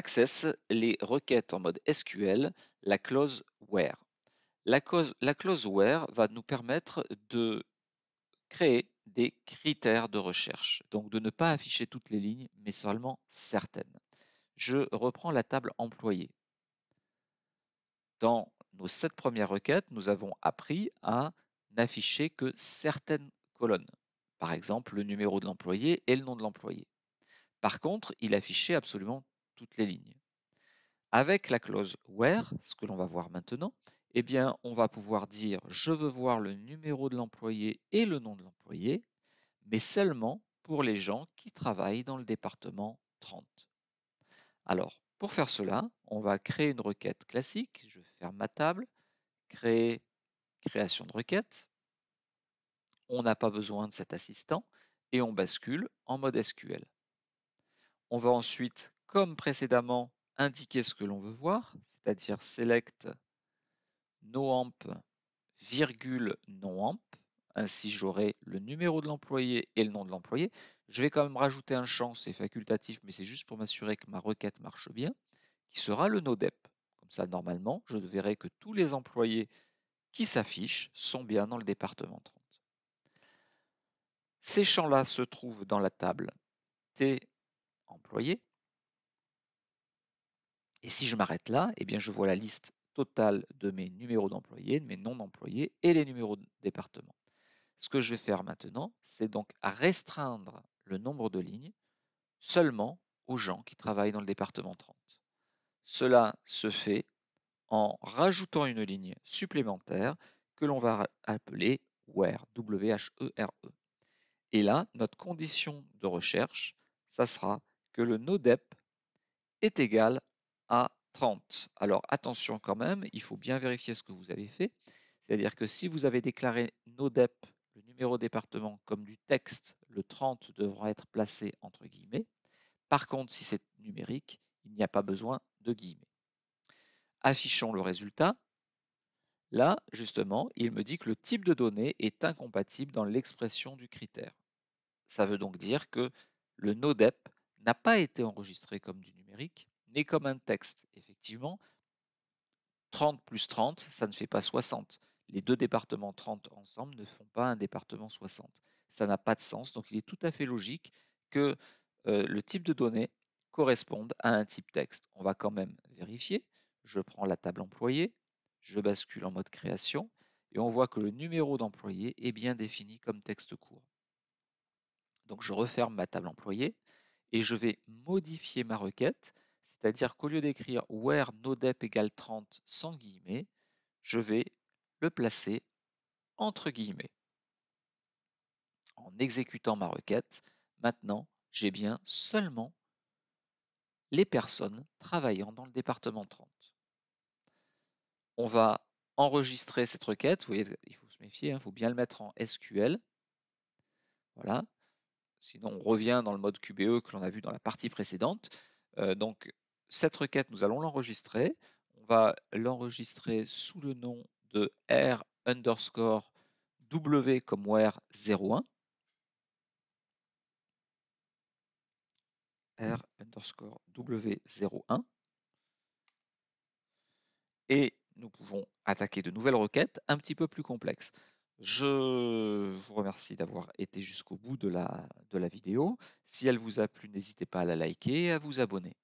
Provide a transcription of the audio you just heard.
Accès les requêtes en mode SQL, la clause where. La, clause where va nous permettre de créer des critères de recherche, donc de ne pas afficher toutes les lignes, mais seulement certaines. Je reprends la table employée. Dans nos sept premières requêtes, nous avons appris à n'afficher que certaines colonnes, par exemple le numéro de l'employé et le nom de l'employé. Par contre, il affichait absolument les lignes. Avec la clause where, ce que l'on va voir maintenant, eh bien, on va pouvoir dire je veux voir le numéro de l'employé et le nom de l'employé, mais seulement pour les gens qui travaillent dans le département 30. Alors, pour faire cela, on va créer une requête classique. Je ferme ma table, créer, création de requête. On n'a pas besoin de cet assistant et on bascule en mode SQL. On va ensuite comme précédemment, indiquer ce que l'on veut voir, c'est-à-dire select noamp, virgule noamp. Ainsi, j'aurai le numéro de l'employé et le nom de l'employé. Je vais quand même rajouter un champ, c'est facultatif, mais c'est juste pour m'assurer que ma requête marche bien, qui sera le nodep. Comme ça, normalement, je verrai que tous les employés qui s'affichent sont bien dans le département 30. Ces champs-là se trouvent dans la table T employés. Et si je m'arrête là, eh bien je vois la liste totale de mes numéros d'employés, de mes non-employés et les numéros de département. Ce que je vais faire maintenant, c'est donc restreindre le nombre de lignes seulement aux gens qui travaillent dans le département 30. Cela se fait en rajoutant une ligne supplémentaire que l'on va appeler WHERE, e, e Et là, notre condition de recherche, ça sera que le NODEP est égal à alors attention quand même, il faut bien vérifier ce que vous avez fait. C'est-à-dire que si vous avez déclaré NODEP, le numéro département, comme du texte, le 30 devra être placé entre guillemets. Par contre, si c'est numérique, il n'y a pas besoin de guillemets. Affichons le résultat. Là, justement, il me dit que le type de données est incompatible dans l'expression du critère. Ça veut donc dire que le NODEP n'a pas été enregistré comme du numérique, n'est comme un texte. Effectivement, 30 plus 30, ça ne fait pas 60. Les deux départements 30 ensemble ne font pas un département 60. Ça n'a pas de sens, donc il est tout à fait logique que euh, le type de données corresponde à un type texte. On va quand même vérifier. Je prends la table employée, je bascule en mode création, et on voit que le numéro d'employé est bien défini comme texte court. Donc je referme ma table employée, et je vais modifier ma requête c'est-à-dire qu'au lieu d'écrire where nodep égale 30 sans guillemets, je vais le placer entre guillemets. En exécutant ma requête, maintenant, j'ai bien seulement les personnes travaillant dans le département 30. On va enregistrer cette requête. Vous voyez, il faut se méfier, il hein, faut bien le mettre en SQL. Voilà. Sinon, on revient dans le mode QBE que l'on a vu dans la partie précédente donc, cette requête, nous allons l'enregistrer. On va l'enregistrer sous le nom de R underscore W comme 01. R 01 Et nous pouvons attaquer de nouvelles requêtes un petit peu plus complexes. Je vous remercie d'avoir été jusqu'au bout de la, vidéo. Si elle vous a plu, n'hésitez pas à la liker et à vous abonner.